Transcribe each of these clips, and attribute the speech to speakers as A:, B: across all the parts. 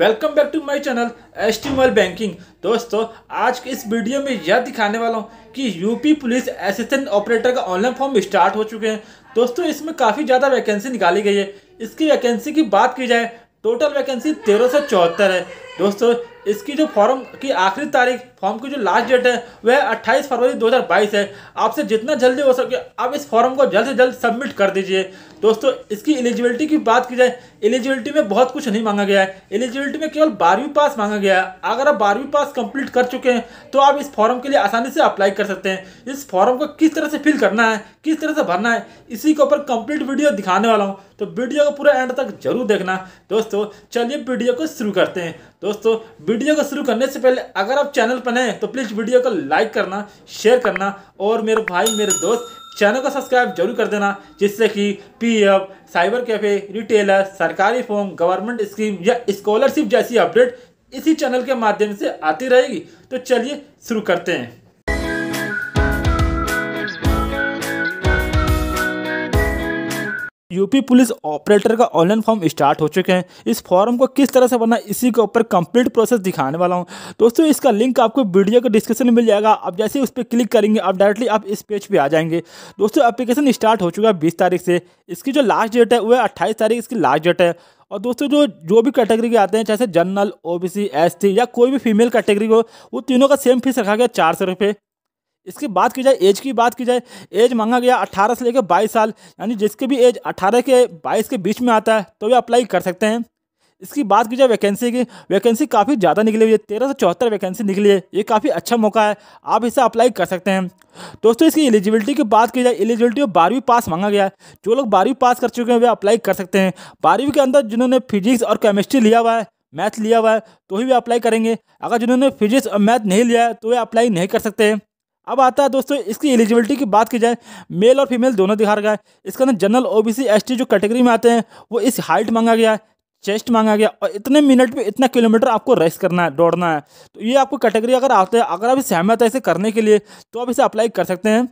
A: welcome back to my channel S T mobile banking दोस्तों आज के इस वीडियो में यह दिखाने वाला हूँ कि यूपी पुलिस असिस्टेंट ऑपरेटर का ऑनलाइन फॉर्म स्टार्ट हो चुके हैं दोस्तों इसमें काफ़ी ज़्यादा वैकेंसी निकाली गई है इसकी वैकेंसी की बात की जाए टोटल वैकेंसी तेरह है दोस्तों इसकी जो फॉर्म की आखिरी तारीख फॉर्म की जो लास्ट डेट है वह 28 फरवरी 2022 है आपसे जितना जल्दी हो सके आप इस फॉर्म को जल्द से जल्द सबमिट कर दीजिए दोस्तों इसकी एलिजिबिलिटी की बात की जाए एलिजिबिलिटी में बहुत कुछ नहीं मांगा गया है एलिजिबिलिटी में केवल बारहवीं पास मांगा गया है अगर आप बारहवीं पास कंप्लीट कर चुके हैं तो आप इस फॉर्म के लिए आसानी से अप्लाई कर सकते हैं इस फॉर्म को किस तरह से फिल करना है किस तरह से भरना है इसी के ऊपर कंप्लीट वीडियो दिखाने वाला हूँ तो वीडियो को पूरा एंड तक जरूर देखना दोस्तों चलिए वीडियो को शुरू करते हैं दोस्तों वीडियो को शुरू करने से पहले अगर आप चैनल पर हैं तो प्लीज़ वीडियो को लाइक करना शेयर करना और मेरे भाई मेरे दोस्त चैनल को सब्सक्राइब जरूर कर देना जिससे कि पीएफ साइबर कैफे रिटेलर सरकारी फॉर्म गवर्नमेंट स्कीम या स्कॉलरशिप जैसी अपडेट इसी चैनल के माध्यम से आती रहेगी तो चलिए शुरू करते हैं यूपी पुलिस ऑपरेटर का ऑनलाइन फॉर्म स्टार्ट हो चुके हैं इस फॉर्म को किस तरह से बनना इसी के ऊपर कंप्लीट प्रोसेस दिखाने वाला हूं दोस्तों इसका लिंक आपको वीडियो के डिस्क्रिप्शन में मिल जाएगा आप जैसे ही उस पर क्लिक करेंगे आप डायरेक्टली आप इस पेज पे आ जाएंगे दोस्तों एप्लीकेशन स्टार्ट हो चुका है बीस तारीख से इसकी जो लास्ट डेट है वह अट्ठाईस तारीख इसकी लास्ट डेट है और दोस्तों जो जो भी कैटेगरी के आते हैं जैसे जनरल ओ बी या कोई भी फीमेल कैटेगरी हो वो तीनों का सेम फीस रखा गया चार सौ रुपये इसकी बात की जाए एज की बात की जाए एज मांगा गया 18 से लेकर 22 साल यानी जिसके भी एज 18 के 22 के बीच में आता है तो वे अप्लाई कर सकते हैं इसकी बात की जाए वैकेंसी की वैकेंसी काफ़ी ज़्यादा निकली हुई है तेरह सौ चौहत्तर वैकेंसी निकली है ये काफ़ी अच्छा मौका है आप इसे अप्लाई कर सकते हैं दोस्तों इसकी एलिजिबिलिटी की बात की जाए एलिजिबिलिटी में बारहवीं पास मांगा गया है जो लोग बारहवीं पास कर चुके हैं वे अप्लाई कर सकते हैं बारहवीं के अंदर जिन्होंने फिजिक्स और केमिस्ट्री लिया हुआ है मैथ लिया हुआ है तो ही वे अप्लाई करेंगे अगर जिन्होंने फिजिक्स और मैथ नहीं लिया है तो वे अप्लाई नहीं कर सकते हैं अब आता है दोस्तों इसकी एलिजिबिलिटी की बात की जाए मेल और फीमेल दोनों दिखा रखा है इसके अंदर जनरल ओबीसी एसटी जो कैटेगरी में आते हैं वो इस हाइट मांगा गया है चेस्ट मांगा गया और इतने मिनट में इतना किलोमीटर आपको रेस करना है दौड़ना है तो ये आपको कैटेगरी अगर आते हैं अगर आप सहमत है इसे करने के लिए तो आप इसे अप्लाई कर सकते हैं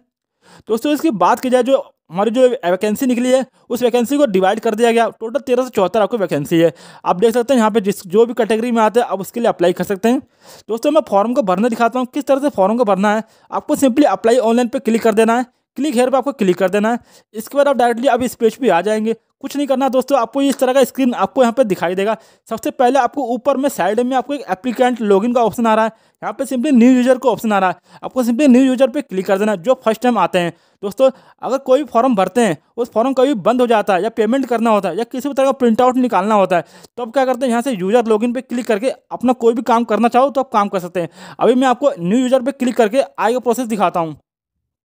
A: दोस्तों इसकी बात की जाए जो हमारी जो वैकेंसी निकली है उस वैकेंसी को डिवाइड कर दिया गया टोटल तेरह सौ चौहत्तर आपको वैकेंसी है आप देख सकते हैं यहाँ पे जिस जो भी कैटेगरी में आते हैं आप उसके लिए अप्लाई कर सकते हैं दोस्तों मैं फॉर्म को भरना दिखाता हूँ किस तरह से फॉर्म को भरना है आपको सिंपली अप्लाई ऑनलाइन पर क्लिक कर देना है क्लिक हेयर पर आपको क्लिक कर देना है इसके बाद आप डायरेक्टली अब इस पेज पर आ जाएंगे कुछ नहीं करना दोस्तों आपको इस तरह का स्क्रीन आपको यहाँ पे दिखाई देगा सबसे पहले आपको ऊपर में साइड में आपको एक एप्लीकेंट लॉगिन का ऑप्शन आ रहा है यहाँ पे सिंपली न्यू यूजर का ऑप्शन आ रहा है आपको सिंपली न्यू यूजर पे क्लिक कर देना जो फर्स्ट टाइम आते हैं दोस्तों अगर कोई भी फॉर्म भरते हैं उस फॉर्म कभी बंद हो जाता है या पेमेंट करना होता है या किसी भी तरह का प्रिंट आउट निकालना होता है तो आप क्या करते हैं यहाँ से यूजर लॉगिन पे क्लिक करके अपना कोई भी काम करना चाहो तो आप काम कर सकते हैं अभी मैं आपको न्यू यूजर पे क्लिक करके आगे प्रोसेस दिखाता हूँ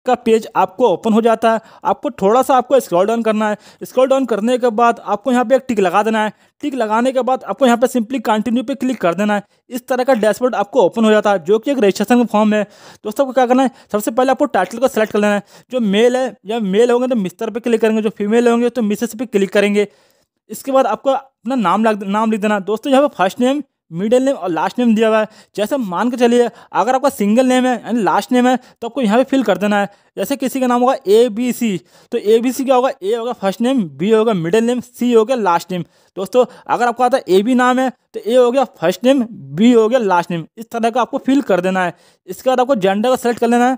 A: का पेज आपको ओपन हो जाता है आपको थोड़ा सा आपको स्क्रॉल डाउन करना है स्क्रॉल डाउन करने के बाद आपको यहाँ पे एक टिक लगा देना है टिक लगाने के बाद आपको यहाँ पे सिंपली कंटिन्यू पे क्लिक कर देना है इस तरह का डैशबोर्ड आपको ओपन हो जाता है जो कि एक रजिस्ट्रेशन का फॉर्म है दोस्तों आपको क्या करना है सबसे पहले आपको टाइटल को सेलेक्ट कर लेना है जो मेल है या मेल होंगे तो मिस्टर पर क्लिक करेंगे जो फीमेल होंगे तो मिसेस पर क्लिक करेंगे इसके बाद आपको अपना नाम नाम लिख देना दोस्तों यहाँ पर फर्स्ट नेम मिडिल नेम और लास्ट नेम दिया हुआ है जैसे मान के चलिए अगर आपका सिंगल नेम है यानी लास्ट नेम है तो आपको यहाँ पे फिल कर देना है जैसे किसी का नाम होगा ए बी सी तो ए बी सी क्या होगा ए होगा फर्स्ट नेम बी होगा मिडिल नेम सी हो गया लास्ट नेम दोस्तों अगर आपको आता है ए बी नाम है तो ए हो गया फर्स्ट नेम बी हो गया लास्ट नेम इस तरह का आपको फिल कर देना है इसके बाद आपको जेंडर का सेलेक्ट कर लेना है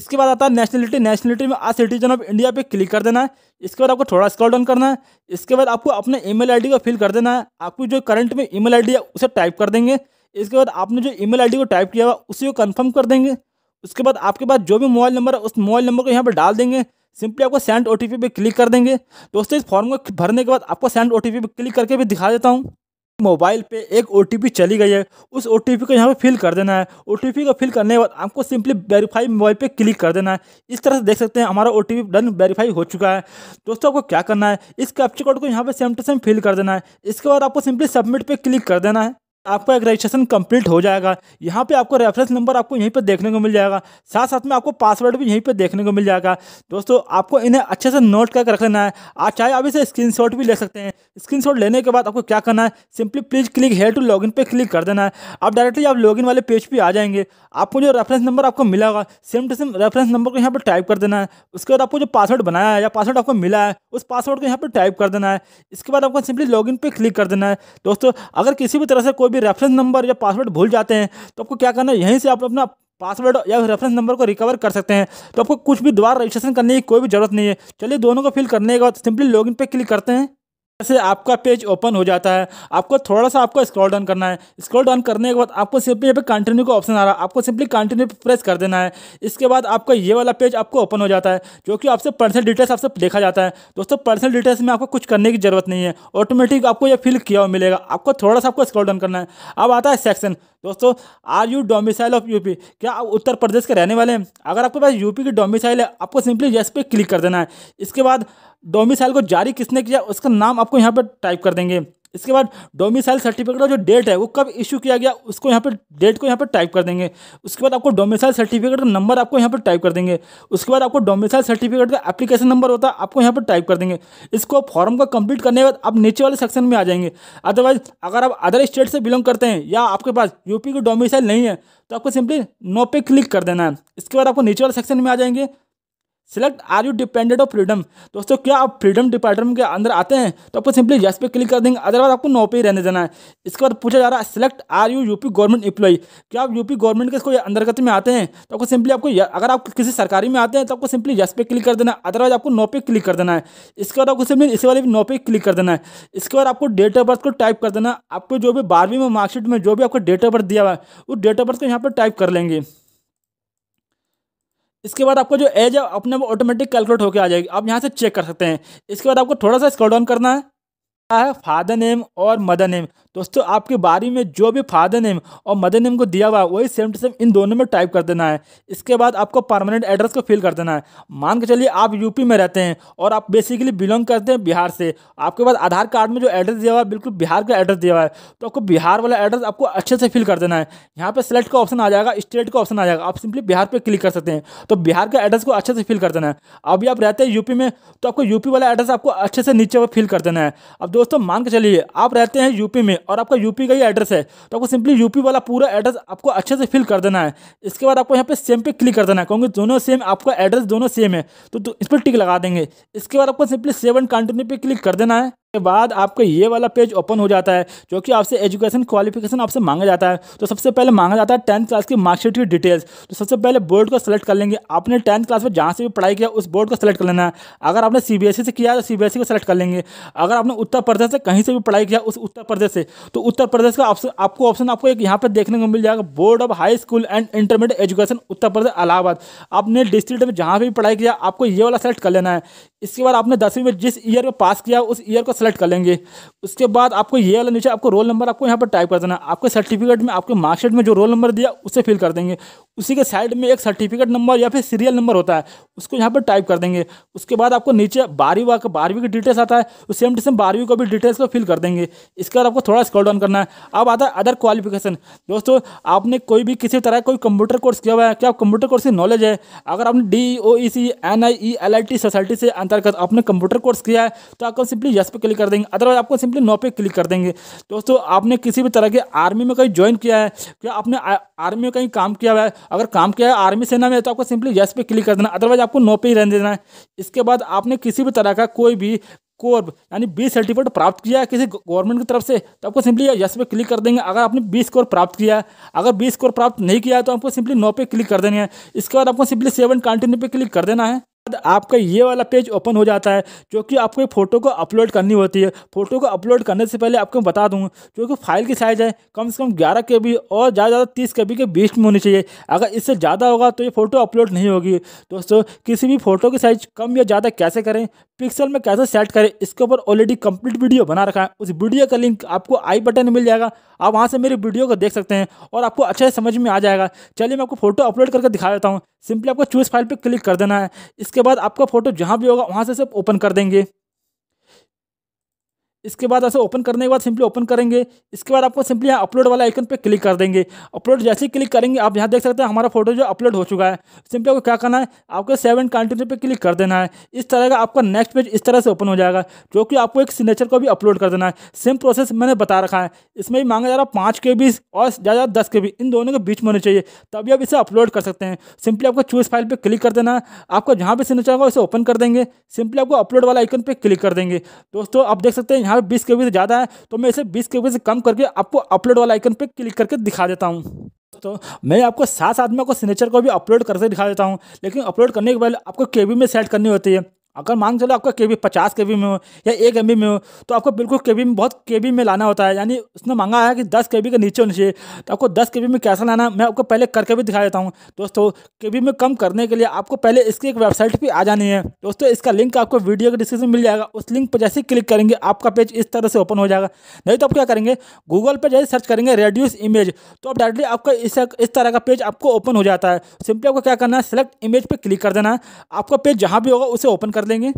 A: इसके बाद आता है नेशनलिटी नेशनलिटी में आ सिटीजन ऑफ इंडिया पे क्लिक कर देना है इसके बाद आपको थोड़ा स्क्रॉल डाउन करना है इसके बाद आपको अपने ईमेल आईडी को फिल कर देना है आपकी जो करंट में ईमेल आईडी है उसे टाइप कर देंगे इसके बाद आपने जो ईमेल आईडी को टाइप किया हुआ उसी को कन्फर्म कर देंगे उसके बाद आपके पास जो भी मोबाइल नंबर है उस मोबाइल नंबर को यहाँ पर डाल देंगे सिंपली आपको सेंड ओ पे क्लिक कर देंगे दोस्तों इस फॉर्म को भरने के बाद आपको सेंड ओ पे क्लिक करके भी दिखा देता हूँ मोबाइल पे एक ओ चली गई है उस ओ को यहाँ पे फिल कर देना है ओ को फिल करने के बाद आपको सिंपली वेरीफाई मोबाइल पे क्लिक कर देना है इस तरह से देख सकते हैं हमारा ओ डन वेरीफाई हो चुका है दोस्तों आपको क्या करना है इस कैप्चर कोड को यहाँ पे सेम टू सेम फिल कर देना है इसके बाद आपको सिंपली सबमिट पे क्लिक कर देना है आपका रजिस्ट्रेशन कंप्लीट हो जाएगा यहाँ पे आपको रेफरेंस नंबर आपको यहीं पे देखने को मिल जाएगा साथ साथ में आपको पासवर्ड भी यहीं पे देखने को मिल जाएगा दोस्तों आपको इन्हें अच्छे से नोट करके रख लेना है आप चाहे आप इसे स्क्रीनशॉट भी ले सकते हैं स्क्रीनशॉट लेने के बाद आपको क्या करना है simply please click here to log in click कर देना है आप डायरेक्टली आप लॉग वाले पेज पर आ जाएंगे आपको जो रेफरेंस नंबर आपको मिला होगा same to same reference number को यहाँ पर टाइप कर देना है उसके बाद आपको जो पासवर्ड बनाया है या पासवर्ड आपको मिला है उस पासवर्ड को यहाँ पर टाइप कर देना है इसके बाद आपको सिंपली लॉगिन पर क्लिक कर देना है दोस्तों अगर किसी भी तरह से कोई भी रेफरेंस नंबर या पासवर्ड भूल जाते हैं तो आपको क्या करना है यहीं से आप अपना पासवर्ड या रेफरेंस नंबर को रिकवर कर सकते हैं तो आपको कुछ भी दोबारा रजिस्ट्रेशन करने की कोई भी ज़रूरत नहीं है चलिए दोनों को फिल करने के बाद सिंपली लॉगिन पे क्लिक करते हैं से आपका पेज ओपन हो जाता है आपको थोड़ा सा आपको स्क्रॉल डाउन करना है स्क्रॉल डाउन करने के बाद आपको सिंपली यहाँ पे कंटिन्यू का ऑप्शन आ रहा है आपको सिंपली कंटिन्यू प्रेस कर देना है इसके बाद आपका ये वाला पेज आपको ओपन हो जाता है जो कि आपसे पर्सनल डिटेल्स आपसे देखा जाता है दोस्तों पर्सनल डिटेल्स में आपको कुछ करने की जरूरत नहीं है ऑटोमेटिक आपको यह फिल किया हुआ मिलेगा आपको थोड़ा सा आपको स्क्रॉल डाउन करना है अब आता है सेक्शन दोस्तों are you domicile of UP क्या आप उत्तर प्रदेश के रहने वाले हैं अगर आपके पास यूपी की डोमिसाइल है आपको सिंपली येस पे क्लिक कर देना है इसके बाद डोमिसाइल को जारी किसने किया उसका नाम आपको यहाँ पर टाइप कर देंगे इसके बाद डोमिसाइल सर्टिफिकेट का जो डेट है वो कब इशू किया गया उसको यहाँ पर डेट को यहाँ पर टाइप कर देंगे उसके बाद आपको डोमिसाइल सर्टिफिकेट का नंबर आपको यहाँ पर टाइप कर देंगे उसके बाद आपको डोमिसाइल सर्टिफिकेट का एप्लीकेशन नंबर होता है आपको यहाँ पर टाइप कर देंगे इसको फॉर्म का कंप्लीट करने के बाद आप नीचे वाले सेक्शन में आ जाएंगे अदरवाइज अगर आप अदर स्टेट से बिलोंग करते हैं या आपके पास यूपी की डोमिसाइल नहीं है तो आपको सिंपली नो पे क्लिक कर देना है इसके बाद आपको नीचे वाले सेक्शन में आ जाएंगे select are you dependent of freedom दोस्तों क्या आप फ्रीडम डिपार्टमेंट के अंदर आते हैं तो आपको सिंपली यस पे क्लिक कर देंगे अदरवाइज आपको नो पे ही रहने देना है इसके बाद पूछा जा रहा है select are you UP government employee क्या आप यूपी गवर्नमेंट के इसको अंतर्गत में आते हैं तो आपको सिंपली आपको अगर आप किसी सरकारी में आते हैं तो आपको सिंपली यस पे क्लिक कर देना है अदरवाइज आपको नो पे क्लिक कर देना है इसके बाद आपको सिंपली इसी वाले भी नो पे क्लिक कर देना है इसके बाद आपको डेट ऑफ बर्थ को टाइप कर देना आपको जो भी बारहवीं में मार्कशीट में जो भी आपको डेट ऑफ बर्थ दिया हुआ है उस डेट ऑफ बर्थ को यहाँ पर टाइप कर लेंगे इसके बाद आपको जो एज है अपने वो ऑटोमेटिक कैलकुलेट होकर आ जाएगी आप यहाँ से चेक कर सकते हैं इसके बाद आपको थोड़ा सा स्क्रॉल डाउन करना है फादर नेम और मदर नेम दोस्तों आपके बारी में जो भी फादर नेम और मदर नेम को दिया हुआ है वही सेम टू सेम इन दोनों में टाइप कर देना है इसके बाद आपको परमानेंट एड्रेस को फिल कर देना है मान के चलिए आप यूपी में रहते हैं और आप बेसिकली बिलोंग करते हैं बिहार से आपके पास आधार कार्ड में जो एड्रेस दिया हुआ है बिल्कुल बिहार का एड्रेस दिया हुआ है तो आपको बिहार वाला एड्रेस आपको अच्छे से फिल कर देना है यहाँ पर सेलेक्ट का ऑप्शन आ जाएगा स्टेट का ऑप्शन आ जाएगा आप सिंपली बिहार पर क्लिक कर सकते हैं तो बिहार का एड्रेस को अच्छे से फिल कर देना है अभी आप रहते हैं यूपी में तो आपको यूपी वाला एड्रेस आपको अच्छे से नीचे फिल कर देना है अब दोस्तों मान के चलिए आप रहते हैं यूपी में और आपका यूपी का ही एड्रेस है तो आपको सिंपली यूपी वाला पूरा एड्रेस आपको अच्छे से फिल कर देना है इसके बाद आपको यहाँ पे सेम पे क्लिक कर देना है क्योंकि दोनों सेम आपका एड्रेस दोनों सेम है तो, तो इस पर टिक लगा देंगे इसके बाद आपको सिंपली सेवन कंटिन्यू पे क्लिक कर देना है के बाद आपका ये वाला पेज ओपन हो जाता है जो कि आपसे एजुकेशन क्वालिफिकेशन आपसे मांगा जाता है तो सबसे पहले मांगा जाता है टेंथ क्लास की मार्कशीट की डिटेल्स तो सबसे पहले बोर्ड को सेलेक्ट कर लेंगे आपने टेंथ क्लास में जहाँ से भी पढ़ाई किया उस बोर्ड को सेलेक्ट कर लेना है अगर आपने सी e से किया तो सी e को सेलेक्ट कर लेंगे अगर आपने उत्तर प्रदेश से कहीं से भी पढ़ाई किया उस उत्तर प्रदेश से तो उत्तर प्रदेश का ऑप्शन आपको ऑप्शन आपको एक यहाँ पर देखने को मिल जाएगा board of high school and intermediate education Uttar Pradesh Allahabad आपने डिस्ट्रिक्ट में जहाँ भी पढ़ाई किया आपको ये वाला सेलेक्ट कर लेना है इसके बाद आपने दसवीं में जिस ईयर में पास किया उस ईयर को सेलेक्ट कर लेंगे उसके बाद आपको ये वाला नीचे आपको रोल नंबर आपको यहाँ पर टाइप कर देना आपके सर्टिफिकेट में आपके मार्कशीट में जो रोल नंबर दिया उसे फिल कर देंगे उसी के साइड में एक सर्टिफिकेट नंबर या फिर सीरियल नंबर होता है उसको यहाँ पर टाइप कर देंगे उसके बाद आपको नीचे बारहवीं का बारहवीं की डिटेल्स आता है उस सेम टू सेम बारहवीं को भी डिटेल्स को फिल कर देंगे इसके बाद आपको थोड़ा स्क्रॉल डाउन करना है अब आता है अदर क्वालिफिकेशन दोस्तों आपने कोई भी किसी तरह कोई कंप्यूटर कोर्स किया हुआ है क्या कंप्यूटर कोर्स की नॉलेज है अगर आपने D O E C N I E L I T society से अंतर्गत आपने कंप्यूटर कोर्स किया है तो आपको सिंपली यस पे क्लिक कर देंगे अदरवाइज आपको सिंपली नो पे क्लिक कर देंगे दोस्तों आपने किसी भी तरह के आर्मी में कहीं ज्वाइन किया है क्या आपने आर्मी में कहीं काम किया हुआ है अगर काम किया है आर्मी सेना में तो आपको सिंपली यस पे क्लिक कर देना अदरवाइज आपको नो पे ही रहने देना है इसके बाद आपने किसी भी तरह का कोई भी कोर्ब यानी बीस सर्टिफिकेट प्राप्त किया है किसी गवर्नमेंट की तरफ से तो आपको सिंपली यस पे क्लिक कर देंगे अगर आपने बीस स्कोर प्राप्त किया है अगर बीस स्कोर प्राप्त नहीं किया है तो आपको सिंपली नो पे क्लिक कर देना है इसके बाद आपको सिंपली सेवन कंटिन्यू पे क्लिक कर देना है बाद आपका ये वाला पेज ओपन हो जाता है जो कि आपको फ़ोटो को अपलोड करनी होती है फ़ोटो को अपलोड करने से पहले आपको बता दूँ जो कि फ़ाइल की साइज़ है कम से कम ग्यारह के बी और ज़्यादा ज़्यादा तीस के बी के बीच में होनी चाहिए अगर इससे ज़्यादा होगा तो ये फ़ोटो अपलोड नहीं होगी दोस्तों किसी भी फ़ोटो की साइज़ कम या ज़्यादा कैसे करें पिक्सल में कैसे सेट करें इसके ऊपर ऑलरेडी कंप्लीट वीडियो बना रखा है उस वीडियो का लिंक आपको आई बटन मिल जाएगा आप वहाँ से मेरी वीडियो को देख सकते हैं और आपको अच्छे से समझ में आ जाएगा चलिए मैं आपको फोटो अपलोड करके दिखा देता हूँ सिंपली आपको चूज़ फाइल पर क्लिक कर देना है इस उसके बाद आपका फोटो जहाँ भी होगा वहाँ से सब ओपन कर देंगे इसके बाद ऐसे ओपन करने के बाद सिंपली ओपन करेंगे इसके बाद आपको सिंपली यहाँ अपलोड वाला आइकन पे क्लिक कर देंगे अपलोड जैसे ही क्लिक करेंगे आप यहाँ देख सकते हैं हमारा फोटो जो अपलोड हो चुका है सिंपली आपको क्या करना है आपको सेवन कंटिन्यू पे क्लिक कर देना है इस तरह का आपका नेक्स्ट पेज इस तरह से ओपन हो जाएगा जो कि आपको एक सिग्नेचर को भी अपलोड कर देना है सेम प्रोसेस मैंने बता रखा है इसमें भी मांगा जा रहा पाँच के बीस और ज़्यादा दस के बीस इन दोनों के बीच में होने चाहिए तभी आप इसे अपलोड कर सकते हैं सिंपली आपको चूज़ फाइल पर क्लिक कर देना है आपको जहाँ भी सिग्नेचर होगा उसे ओपन कर देंगे सिंपली आपको अपलोड वाला आइकन पर क्लिक कर देंगे दोस्तों आप देख सकते हैं यहाँ यहाँ पे बीस के से ज़्यादा है तो मैं इसे बीस के से कम करके आपको अपलोड वाला आइकन पर क्लिक करके दिखा देता हूँ तो मैं आपको साथ साथ में आपको सिग्नेचर को भी अपलोड करके दिखा देता हूँ लेकिन अपलोड करने के बाद आपको केबी में सेट करनी होती है अगर मान चलो आपका के बी पचास के बी में हो या एक एम में हो तो आपको बिल्कुल के बी में बहुत के बी में लाना होता है यानी उसने मांगा है कि दस के बी के नीचे होना चाहिए तो आपको दस के बी में कैसा लाना मैं आपको पहले करके भी दिखा देता हूँ दोस्तों के बी में कम करने के लिए आपको पहले इसकी एक वेबसाइट पर आ जानी है दोस्तों इसका लिंक आपको वीडियो के डिस्क्रिप्शन मिल जाएगा उस लिंक पर जैसे क्लिक करेंगे आपका पेज इस तरह से ओपन हो जाएगा नहीं तो आप क्या करेंगे गूगल पर जैसे सर्च करेंगे रेड्यूस इमेज तो आप डायरेक्टली आपका इस तरह का पेज आपको ओपन हो जाता है सिंपली आपको क्या करना है सेलेक्ट इमेज पर क्लिक कर देना है आपका पेज जहाँ भी होगा उसे ओपन कर कर देंगे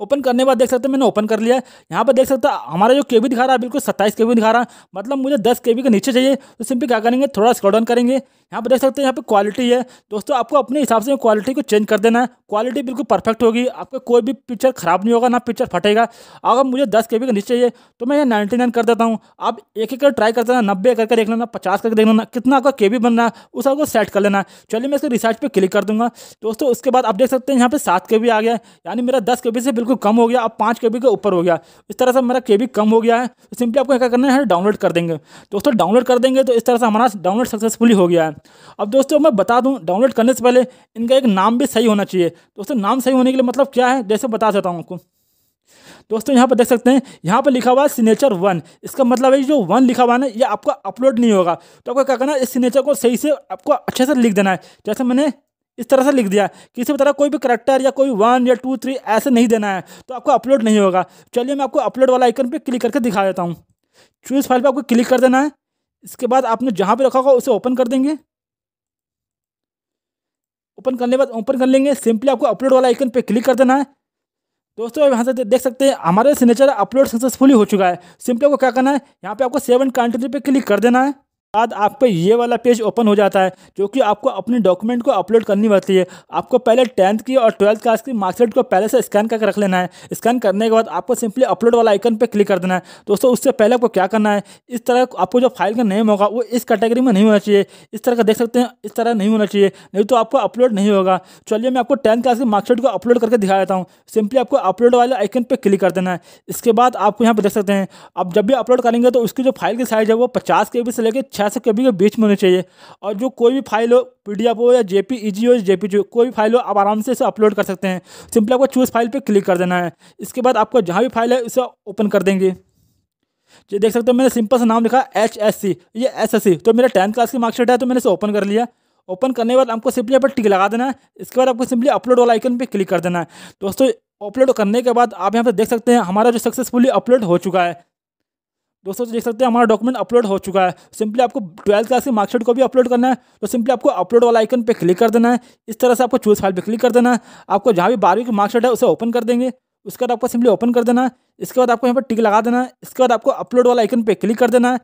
A: ओपन करने बाद देख सकते हैं मैंने ओपन कर लिया है यहाँ पर देख सकते हैं हमारा जो के दिखा रहा है बिल्कुल सत्ताईस के दिखा रहा है मतलब मुझे दस के के नीचे चाहिए तो सिंपली क्या करेंगे थोड़ा स्क्रॉल डाउन करेंगे यहाँ पर देख सकते हैं यहाँ पर क्वालिटी है दोस्तों आपको अपने हिसाब से क्वालिटी को चेंज कर देना है क्वालिटी बिल्कुल परफेक्ट होगी आपका कोई भी पिक्चर खराब नहीं होगा ना पिक्चर फटेगा अगर मुझे दस के के नीचे चाहिए तो मैं यहाँ नाइन्टी कर देता हूँ आप एक एक कर ट्राई कर देना नब्बे करके देख लेना पचास करके देख लेना कितना आपका के बन रहा है उस आपको सेट कर लेना चलिए मैं इसको रिसर्च पर क्लिक कर दूंगा दोस्तों उसके बाद आप देख सकते हैं यहाँ पर सात के आ गया यानी मेरा दस के से बिल्कुल बिल्कुल कम हो गया अब पाँच के के ऊपर हो गया इस तरह से मेरा के कम हो गया है तो सिंपली आपको क्या करना है डाउनलोड कर देंगे दोस्तों डाउनलोड कर देंगे तो इस तरह से हमारा डाउनलोड सक्सेसफुली हो गया है अब दोस्तों मैं बता दूँ डाउनलोड करने से पहले इनका एक नाम भी सही होना चाहिए दोस्तों नाम सही होने के लिए मतलब क्या है जैसे बता देता हूँ आपको दोस्तों यहाँ पर देख सकते हैं यहाँ पर लिखा हुआ है सिग्नेचर वन इसका मतलब है जो वन लिखा हुआ है ना ये आपका अपलोड नहीं होगा तो आपको क्या करना है इस सिग्नेचर को सही से आपको अच्छे से लिख देना है जैसे मैंने इस तरह से लिख दिया किसी भी तरह कोई भी करेक्टर या कोई वन या टू थ्री ऐसे नहीं देना है तो आपको अपलोड नहीं होगा चलिए मैं आपको अपलोड वाला आइकन पर क्लिक करके दिखा देता हूँ चूज़ फाइल पर आपको क्लिक कर देना है इसके बाद आपने जहाँ पर रखा होगा उसे ओपन कर देंगे ओपन करने के बाद ओपन कर लेंगे सिंपली आपको अपलोड वाला आइकन पर क्लिक कर देना है दोस्तों यहाँ से देख सकते हैं हमारे सिग्नेचर अपलोड सक्सेसफुली हो चुका है सिंपली आपको क्या करना है यहाँ पे आपको सेवन कंटिन्यू पे क्लिक कर देना है बाद आपका ये वाला पेज ओपन हो जाता है जो कि आपको अपने डॉक्यूमेंट को अपलोड करनी पड़ती है आपको पहले टेंथ की और ट्वेल्थ क्लास की मार्कशीट को पहले से स्कैन करके रख लेना है स्कैन करने के बाद आपको सिंपली अपलोड वाला आइकन पर क्लिक कर देना है दोस्तों उससे पहले आपको क्या करना है इस तरह आपको जो फाइल का नेम होगा वो इस कैटेगरी में नहीं होना चाहिए इस तरह का देख सकते हैं इस तरह नहीं होना चाहिए नहीं तो आपको अपलोड नहीं होगा चलिए मैं आपको टेंथ क्लास की मार्कशीट को अपलोड करके दिखा देता हूँ सिंपली आपको अपलोड वाले आइकन पर क्लिक कर देना है इसके बाद आपको यहाँ पर देख सकते हैं आप जब भी अपलोड करेंगे तो उसकी जो फाइल की साइज़ है वो पचास के से लेकर शासक कभी के बीच में होनी चाहिए और जो कोई भी फाइल हो पी हो या जे पी e हो जे पी कोई भी फाइल हो आप आराम से इसे अपलोड कर सकते हैं सिंपली आपको चूज़ फाइल पर क्लिक कर देना है इसके बाद आपको जहाँ भी फाइल है उसे ओपन कर देंगे ये देख सकते हो मैंने सिंपल सा नाम लिखा एच एस सी ये एस एस सी तो मेरा टेंथ क्लास की मार्कशीट है तो मैंने इसे ओपन कर लिया ओपन करने के बाद आपको सिंपली यहाँ पर टिक लगा देना है इसके बाद आपको सिंपली अपलोड वाला आइकन पे क्लिक कर देना है दोस्तों अपलोड करने के बाद आप यहाँ पर देख सकते हैं हमारा जो सक्सेसफुली अपलोड हो चुका है दोस्तों देख सकते हैं हमारा डॉक्यूमेंट अपलोड हो चुका है सिंपली आपको ट्वेल्थ क्लास की मार्कशीट को भी अपलोड करना है तो सिंपली आपको अपलोड वाला आइकन पे क्लिक कर देना है इस तरह से आपको चूज फाइल पे क्लिक कर देना है आपको जहाँ भी बारहवीं की मार्कशीट है उसे ओपन कर देंगे उसके बाद आपको सिंपली ओपन कर देना है इसके बाद आपको यहाँ पर टिक लगा देना है इसके बाद आपको अपलोड वाला आइकन पर क्लिक कर देना है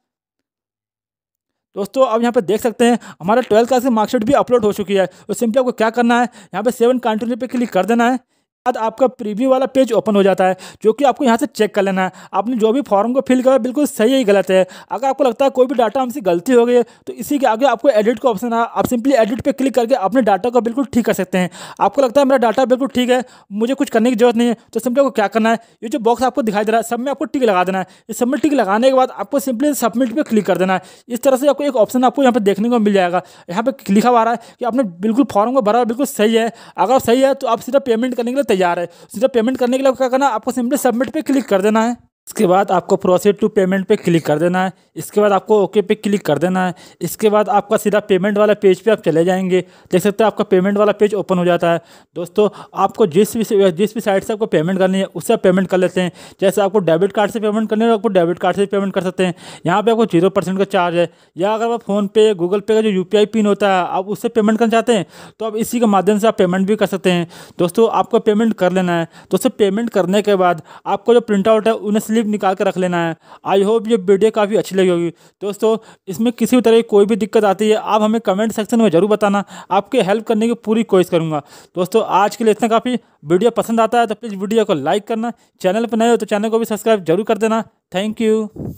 A: दोस्तों अब यहाँ पे देख सकते हैं हमारा ट्वेल्थ क्लास की मार्कशीट भी अपलोड हो चुकी है तो सिंपली आपको क्या करना है यहाँ पे सेवन कंट्री पे क्लिक कर देना है बाद आपका प्रीव्यू वाला पेज ओपन हो जाता है जो कि आपको यहाँ से चेक कर लेना है आपने जो भी फॉर्म को फिल करा बिल्कुल सही ही गलत है अगर आपको लगता है कोई भी डाटा हमसे गलती हो गई है तो इसी के आगे आपको एडिट का ऑप्शन है आप सिंपली एडिट पर क्लिक करके अपने डाटा को बिल्कुल ठीक कर सकते हैं आपको लगता है मेरा डाटा बिल्कुल ठीक है मुझे कुछ करने की जरूरत नहीं है तो सिंपली आपको क्या करना है ये जो बॉक्स आपको दिखाई दे रहा है सब में आपको टिक लगा देना है इस सब में टिक लगाने के बाद आपको सिंपली सबमिट पर क्लिक कर देना है इस तरह से आपको एक ऑप्शन आपको यहाँ पर देखने को मिल जाएगा यहाँ पर लिखा हुआ रहा है कि आपने बिल्कुल फॉर्म को भरा बिल्कुल सही है अगर सही है तो आप सीधा पेमेंट करने के लिए यार सीधा पेमेंट करने के लिए क्या करना आपको सिंपली सबमिट पे क्लिक कर देना है इसके बाद आपको प्रोसीड टू पेमेंट पे क्लिक कर देना है इसके बाद आपको ओके पे क्लिक कर देना है इसके बाद आपका सीधा पेमेंट वाला पेज पे आप चले जाएंगे देख सकते हैं आपका पेमेंट वाला पेज ओपन हो जाता है दोस्तों आपको जिस भी जिस भी साइट से आपको पेमेंट करनी है उससे आप पेमेंट कर लेते हैं जैसे आपको डेबिट कार्ड से पेमेंट करनी है आपको डेबिट कार्ड से पेमेंट कर सकते हैं यहाँ पर आपको जीरो का चार्ज है या अगर आप फ़ोनपे गूगल पे का जो यू पिन होता है आप उससे पेमेंट करना चाहते हैं तो आप इसी के माध्यम से आप पेमेंट भी कर सकते हैं दोस्तों आपको पेमेंट कर लेना है दोस्तों पेमेंट करने के बाद आपको जो प्रिंट आउट है उन्हें स्लिप निकाल कर रख लेना है आई होप ये वीडियो काफ़ी अच्छी लगी होगी दोस्तों इसमें किसी भी तरह की कोई भी दिक्कत आती है आप हमें कमेंट सेक्शन में ज़रूर बताना आपके हेल्प करने की पूरी कोशिश करूँगा दोस्तों आज के लिए इतना काफ़ी वीडियो पसंद आता है तो प्लीज़ वीडियो को लाइक करना चैनल पर नए हो तो चैनल को भी सब्सक्राइब जरूर कर देना थैंक यू